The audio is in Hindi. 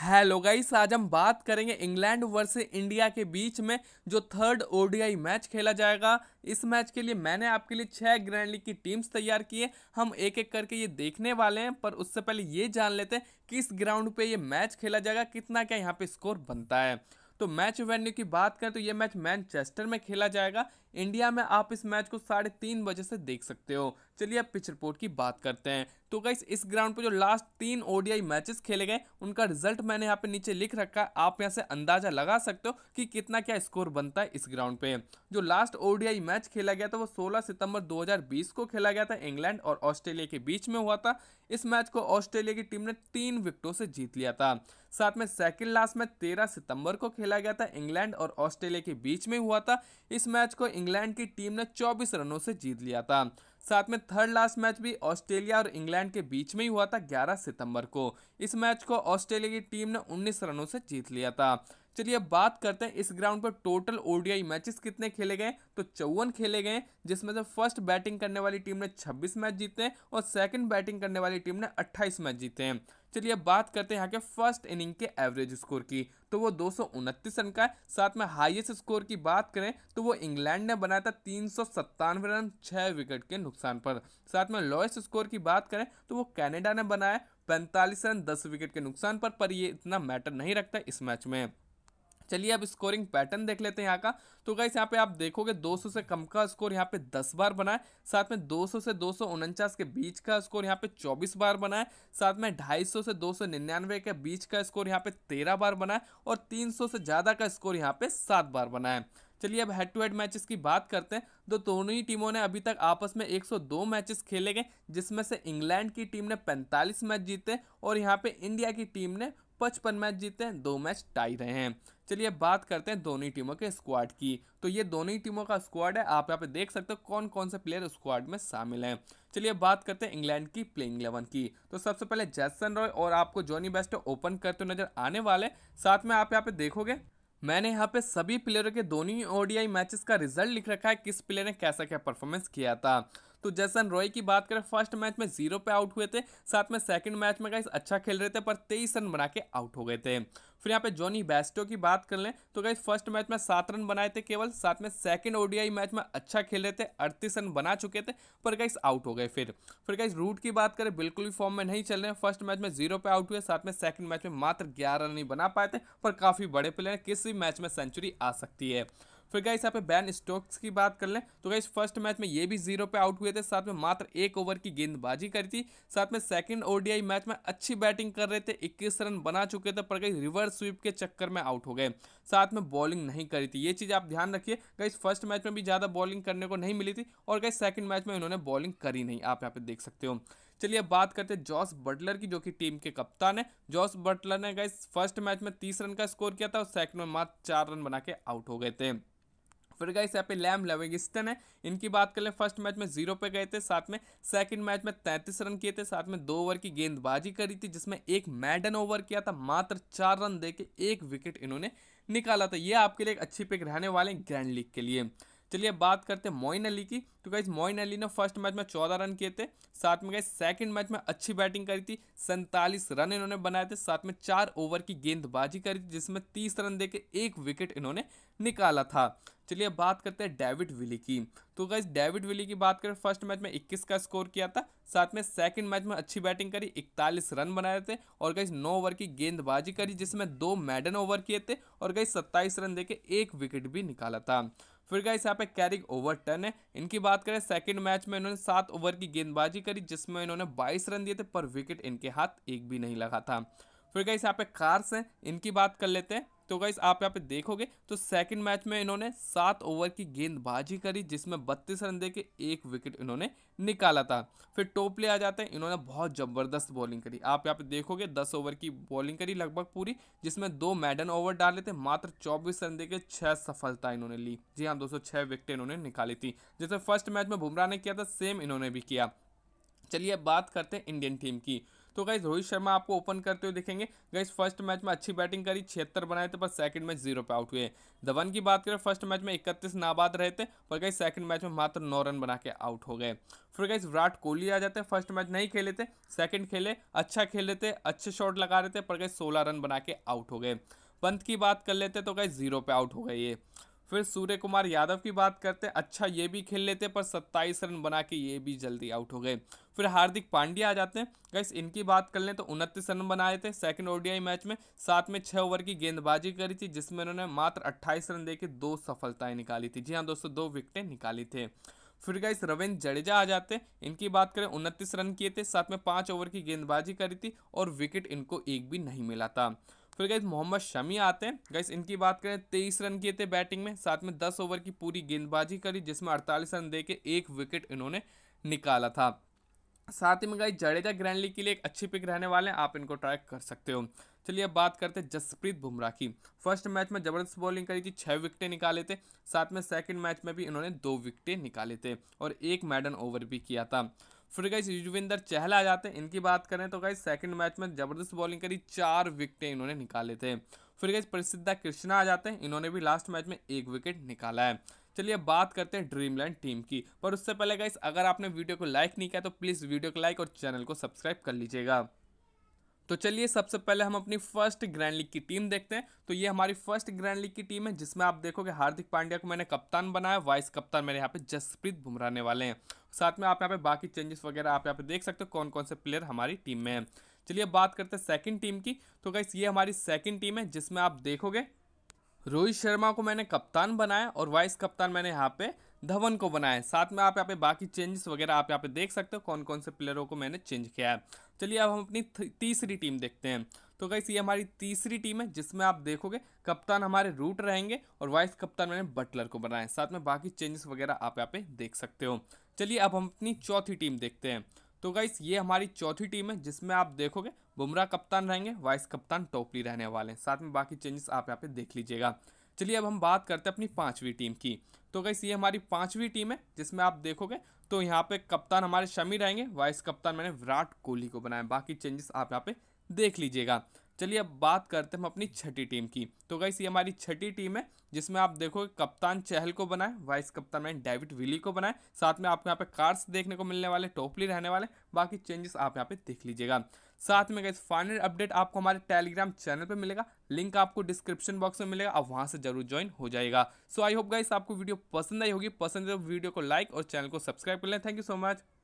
हेलो गाइस आज हम बात करेंगे इंग्लैंड वर्सेस इंडिया के बीच में जो थर्ड ओडीआई मैच खेला जाएगा इस मैच के लिए मैंने आपके लिए छः ग्रैंड लीग की टीम्स तैयार की है हम एक एक करके ये देखने वाले हैं पर उससे पहले ये जान लेते हैं किस ग्राउंड पे ये मैच खेला जाएगा कितना क्या यहाँ पे स्कोर बनता है तो मैच वेन्यू की बात करें तो ये मैच मैनचेस्टर में खेला जाएगा इंडिया में आप इस मैच को साढ़े तीन बजे से देख सकते हो चलिए अब पिच रिपोर्ट की बात करते हैं तो गाइस इस ग्राउंड पर जो लास्ट तीन ओडीआई मैचेस खेले गए उनका रिजल्ट मैंने यहाँ पे नीचे लिख रखा है आप यहाँ से अंदाजा लगा सकते हो कि कितना क्या स्कोर बनता है इस ग्राउंड पे जो लास्ट ओडीआई मैच खेला गया था वो 16 सितंबर 2020 को खेला गया था इंग्लैंड और ऑस्ट्रेलिया के बीच में हुआ था इस मैच को ऑस्ट्रेलिया की टीम ने तीन विकेटों से जीत लिया था साथ में सेकेंड लास्ट मैच तेरह सितंबर को खेला गया था इंग्लैंड और ऑस्ट्रेलिया के बीच में हुआ था इस मैच को इंग्लैंड की टीम ने चौबीस रनों से जीत लिया था साथ में थर्ड लास्ट मैच भी ऑस्ट्रेलिया और इंग्लैंड के बीच में ही हुआ था ग्यारह सितंबर को इस मैच को ऑस्ट्रेलिया की टीम ने उन्नीस रनों से जीत लिया था चलिए बात करते हैं इस ग्राउंड पर टोटल ओडीआई मैचेस कितने खेले गए तो चौवन खेले गए जिसमें से फर्स्ट बैटिंग करने वाली टीम ने 26 मैच जीते हैं और सेकंड बैटिंग करने वाली टीम ने 28 मैच जीते हैं चलिए बात करते हैं यहाँ के फर्स्ट इनिंग के एवरेज स्कोर की तो वो दो रन का है साथ में हाईएस्ट स्कोर की बात करें तो वो इंग्लैंड ने बनाया था तीन रन छः विकेट के नुकसान पर साथ में लोएस्ट स्कोर की बात करें तो वो कैनेडा ने बनाया पैंतालीस रन दस विकेट के नुकसान पर पर ये इतना मैटर नहीं रखता इस मैच में चलिए अब स्कोरिंग पैटर्न देख लेते हैं यहाँ का तो गाइस यहाँ पे आप देखोगे 200 से कम का स्कोर यहाँ पे 10 बार बनाए साथ में 200 से दो के बीच का स्कोर यहाँ पे 24 बार बनाए साथ में 250 से दो के बीच का स्कोर यहाँ पे 13 बार बनाए और 300 से ज़्यादा का स्कोर यहाँ पे सात बार बनाए चलिए अब हेड टू हेड मैचेस की बात करते हैं तो दोनों ही टीमों ने अभी तक आपस में 102 मैचेस खेले गए जिसमें से इंग्लैंड की टीम ने 45 मैच जीते और यहाँ पे इंडिया की टीम ने पचपन मैच जीते हैं दो मैच टाई रहे हैं चलिए बात करते हैं दोनों टीमों के स्क्वाड की तो ये दोनों ही टीमों का स्क्वाड है आप यहाँ पे देख सकते हो कौन कौन से प्लेयर स्क्वाड में शामिल हैं चलिए बात करते हैं इंग्लैंड की प्लेइंग इलेवन की तो सबसे पहले जैसन रॉय और आपको जॉनी बेस्ट ओपन करते हुए नजर आने वाले साथ में आप यहाँ पे देखोगे मैंने यहाँ पे सभी प्लेयरों के दोनों ही ओडीआई मैचेस का रिजल्ट लिख रखा है किस प्लेयर ने कैसा क्या परफॉर्मेंस किया था तो जैसन रॉय की बात करें फर्स्ट मैच में जीरो पे आउट हुए थे साथ में सेकंड मैच में गाइस अच्छा खेल रहे थे पर तेईस रन बना के आउट हो गए थे फिर यहाँ पे जॉनी बेस्टो की बात कर लें तो गाइस फर्स्ट मैच में सात रन बनाए थे केवल साथ में सेकंड ओडीआई मैच में अच्छा खेल रहे थे अड़तीस रन बना चुके थे पर गाइस आउट हो गए फिर फिर गाइस रूट की बात करें बिल्कुल भी फॉर्म में नहीं चल रहे फर्स्ट मैच में जीरो पे आउट हुए साथ में सेकंड मैच में मात्र ग्यारह रन ही बना पाए थे पर काफ़ी बड़े प्लेयर किसी मैच में सेंचुरी आ सकती है फिर गाइस यहाँ पे बैन स्टोक्स की बात कर लें तो गाइस फर्स्ट मैच में ये भी जीरो पे आउट हुए थे साथ में मात्र एक ओवर की गेंदबाजी करी थी साथ में सेकंड ओडीआई मैच में अच्छी बैटिंग कर रहे थे 21 रन बना चुके थे पर गई रिवर्स स्वीप के चक्कर में आउट हो गए साथ में बॉलिंग नहीं करी थी ये चीज़ आप ध्यान रखिए गाइस फर्स्ट मैच में भी ज़्यादा बॉलिंग करने को नहीं मिली थी और गाइस सेकेंड मैच में इन्होंने बॉलिंग करी नहीं आप यहाँ पे देख सकते हो चलिए अब बात करते हैं जॉस बटलर की जो कि टीम के कप्तान है जॉस बटलर ने गाइस फर्स्ट मैच में तीस रन का स्कोर किया था और सेकंड में मात्र चार रन बना के आउट हो गए थे फिर गाइस यहाँ पे लैम लेविंगस्टन है इनकी बात कर ले फर्स्ट मैच में जीरो पे गए थे साथ में सेकंड मैच में तैंतीस रन किए थे साथ में दो ओवर की गेंदबाजी करी थी जिसमें एक मैडन ओवर किया था मात्र चार रन दे के एक विकेट इन्होंने निकाला था ये आपके लिए एक अच्छी पिक रहने वाले ग्रैंड लीग के लिए चलिए बात करते हैं मोइन अली की तो गाइज मोइन अली ने फर्स्ट मैच में चौदह रन किए थे साथ में गए सेकंड मैच में अच्छी बैटिंग करी थी सैंतालीस रन इन्होंने बनाए थे साथ में चार ओवर की गेंदबाजी करी थी जिसमें तीस रन के एक विकेट इन्होंने निकाला था चलिए बात करते हैं डेविड विली की तो गाइज डेविड विली की बात करें फर्स्ट मैच में इक्कीस का स्कोर किया था साथ में सेकेंड मैच में अच्छी बैटिंग करी इकतालीस रन बनाए थे और गाइज नौ ओवर की गेंदबाजी करी जिसमें दो मैडन ओवर किए थे और गई सत्ताईस रन दे एक विकेट भी निकाला था फिर गाइस यहाँ पे कैरिंग ओवर टन है इनकी बात करें सेकंड मैच में इन्होंने सात ओवर की गेंदबाजी करी जिसमें इन्होंने बाईस रन दिए थे पर विकेट इनके हाथ एक भी नहीं लगा था फिर गई यहाँ पे कार्स हैं इनकी बात कर लेते हैं तो गई आप यहाँ पे देखोगे तो सेकंड मैच में इन्होंने सात ओवर की गेंदबाजी करी जिसमें बत्तीस रन दे के एक विकेट इन्होंने निकाला था फिर टोपले आ जाते हैं इन्होंने बहुत ज़बरदस्त बॉलिंग करी आप यहाँ पे देखोगे दस ओवर की बॉलिंग करी लगभग पूरी जिसमें दो मैडन ओवर डाले थे मात्र चौबीस रन दे के छः सफलता इन्होंने ली जी हाँ दो विकेटें इन्होंने निकाली थी जैसे फर्स्ट मैच में बुमराह ने किया था सेम इन्होंने भी किया चलिए बात करते हैं इंडियन टीम की तो गाइज रोहित शर्मा आपको ओपन करते हुए दिखेंगे गाइज फर्स्ट मैच में अच्छी बैटिंग करी छिहत्तर बनाए थे पर सेकंड मैच जीरो पे आउट हुए धवन की बात करें फर्स्ट मैच में इकतीस नाबाद रहे थे पर गाइज सेकंड मैच में मात्र नौ रन बना के आउट हो गए फिर गाइज विराट कोहली आ जाते हैं फर्स्ट मैच नहीं खेले थे सेकंड खेले अच्छा खेले थे अच्छे शॉट लगा रहे थे पर गए सोलह रन बना के आउट हो गए पंत की बात कर लेते तो गए जीरो पे आउट हो गए ये फिर सूर्य कुमार यादव की बात करते अच्छा ये भी खेल लेते पर 27 रन बना के ये भी जल्दी आउट हो गए फिर हार्दिक पांड्या आ जाते हैं गैस इनकी बात कर लें तो उनतीस रन बनाए थे सेकंड ओडीआई मैच में साथ में छः ओवर की गेंदबाजी करी थी जिसमें उन्होंने मात्र अट्ठाईस रन देकर दो सफलताएं निकाली थी जी हाँ दोस्तों दो विकटें निकाली थे फिर गाइस रविंद्र जडेजा आ जाते इनकी बात करें उनतीस रन किए थे साथ में पाँच ओवर की गेंदबाजी करी थी और विकेट इनको एक भी नहीं मिला था फिर गई मोहम्मद शमी आते हैं गई इनकी बात करें तेईस रन किए थे बैटिंग में साथ में दस ओवर की पूरी गेंदबाजी करी जिसमें अड़तालीस रन दे के एक विकेट इन्होंने निकाला था साथ ही में गई जडेजा ग्रैंड लीग के लिए एक अच्छी पिक रहने वाले हैं आप इनको ट्रैक कर सकते हो चलिए अब बात करते हैं जसप्रीत बुमराह की फर्स्ट मैच में जबरदस्त बॉलिंग करी थी छः विकटें निकाले थे साथ में सेकंड मैच में भी इन्होंने दो विकेटें निकाले थे और एक मैडन ओवर भी किया था फिर गई युजविंदर चहल आ जाते हैं इनकी बात करें तो गाइस सेकंड मैच में ज़बरदस्त बॉलिंग करी चार विकेटें इन्होंने निकाले थे फिर गई प्रसिद्धा कृष्णा आ जाते हैं इन्होंने भी लास्ट मैच में एक विकेट निकाला है चलिए बात करते हैं ड्रीमलैंड टीम की पर उससे पहले गाइस अगर आपने वीडियो को लाइक नहीं किया तो प्लीज़ वीडियो को लाइक और चैनल को सब्सक्राइब कर लीजिएगा तो चलिए सबसे पहले हम अपनी फर्स्ट ग्रैंड लीग की टीम देखते हैं तो ये हमारी फर्स्ट ग्रैंड लीग की टीम है जिसमें आप देखोगे हार्दिक पांड्या को मैंने कप्तान बनाया वाइस कप्तान मेरे यहाँ पे जसप्रीत बुमराह ने वाले हैं साथ में आप यहाँ पे बाकी चेंजेस वगैरह आप यहाँ पे देख सकते हो कौन कौन से प्लेयर हमारी टीम में है चलिए बात करते हैं सेकंड टीम की तो गाइस ये हमारी सेकंड टीम है जिसमें आप देखोगे रोहित शर्मा को मैंने कप्तान बनाया और वाइस कप्तान मैंने यहाँ पे धवन को बनाया साथ में आप यहाँ पे बाकी चेंजेस वगैरह आप यहाँ पे देख सकते हो कौन कौन से प्लेयरों को मैंने चेंज किया है चलिए अब हम अपनी तीसरी टीम देखते हैं तो गाइस ये हमारी तीसरी टीम है जिसमें आप देखोगे कप्तान हमारे रूट रहेंगे और वाइस कप्तान मैंने बटलर को बनाया साथ में बाकी चेंजेस वगैरह आप यहाँ पे देख सकते हो चलिए अब हम अपनी चौथी टीम देखते हैं तो गाइस ये हमारी चौथी टीम है जिसमें आप देखोगे बुमराह कप्तान रहेंगे वाइस कप्तान टोपली रहने वाले हैं साथ में बाकी चेंजेस आप यहाँ पे देख लीजिएगा चलिए अब हम बात करते हैं अपनी पाँचवीं टीम की तो गाइस ये हमारी पाँचवीं टीम है जिसमें आप देखोगे तो यहाँ पे कप्तान हमारे शमी रहेंगे वाइस कप्तान मैंने विराट कोहली को बनाया बाकी चेंजेस आप यहाँ पे देख लीजिएगा चलिए अब बात करते हैं हम अपनी छठी टीम की तो गाइस ये हमारी छठी टीम है जिसमें आप देखोगे कप्तान चहल को बनाए वाइस कप्तान मैन डेविड विली को बनाए साथ में आपको यहाँ पे कार्ड्स देखने को मिलने वाले टोपली रहने वाले बाकी चेंजेस आप यहाँ पे देख लीजिएगा साथ में गाइस फाइनल अपडेट आपको हमारे टेलीग्राम चैनल पर मिलेगा लिंक आपको डिस्क्रिप्शन बॉक्स में मिलेगा आप वहाँ से जरूर ज्वाइन हो जाएगा सो आई होप गाइस आपको वीडियो पसंद आई होगी पसंद है वीडियो तो को लाइक और चैनल को सब्सक्राइब कर लें थैंक यू सो मच